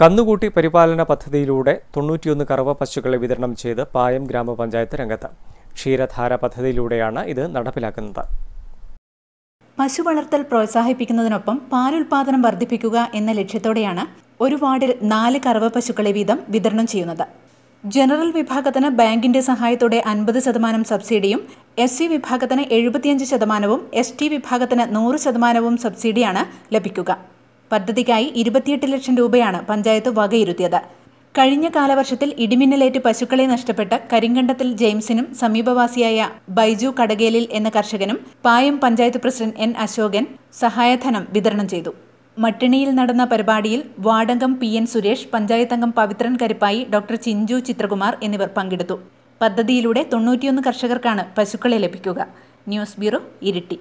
കന്നുകൂട്ടി പരിപാലന പദ്ധതിയിലൂടെ തൊണ്ണൂറ്റിയൊന്ന് കറവ പശുക്കളെ വിതരണം ചെയ്ത് പായം ഗ്രാമപഞ്ചായത്ത് രംഗത്ത് ക്ഷീരധാര പദ്ധതിയിലൂടെയാണ് ഇത് നടപ്പിലാക്കുന്നത് പശു വളർത്തൽ പ്രോത്സാഹിപ്പിക്കുന്നതിനൊപ്പം പാലുൽപാദനം വർദ്ധിപ്പിക്കുക എന്ന ലക്ഷ്യത്തോടെയാണ് ഒരു വാർഡിൽ നാല് കറവ പശുക്കളെ വീതം വിതരണം ചെയ്യുന്നത് ജനറൽ വിഭാഗത്തിന് ബാങ്കിന്റെ സഹായത്തോടെ അൻപത് ശതമാനം സബ്സിഡിയും എസ് സി വിഭാഗത്തിന് എഴുപത്തിയഞ്ച് ശതമാനവും എസ് ടി വിഭാഗത്തിന് നൂറ് ശതമാനവും സബ്സിഡിയാണ് ലഭിക്കുക പദ്ധതിക്കായി ഇരുപത്തിയെട്ട് ലക്ഷം രൂപയാണ് പഞ്ചായത്ത് വകയിരുത്തിയത് കഴിഞ്ഞ കാലവർഷത്തിൽ ഇടിമിന്നലേറ്റ് പശുക്കളെ നഷ്ടപ്പെട്ട കരിങ്കണ്ടത്തിൽ ജെയിംസിനും സമീപവാസിയായ ബൈജു കടകേലിൽ എന്ന കർഷകനും പായം പഞ്ചായത്ത് പ്രസിഡന്റ് എൻ അശോകൻ സഹായധനം വിതരണം ചെയ്തു മട്ടിണിയിൽ നടന്ന പരിപാടിയിൽ വാടകം പി എൻ സുരേഷ് പഞ്ചായത്തംഗം പവിത്രൻ കരുപ്പായി ഡോക്ടർ ചിഞ്ചു ചിത്രകുമാർ എന്നിവർ പങ്കെടുത്തു പദ്ധതിയിലൂടെ തൊണ്ണൂറ്റിയൊന്ന് കർഷകർക്കാണ് പശുക്കളെ ലഭിക്കുക ന്യൂസ് ബ്യൂറോ ഇരിട്ടി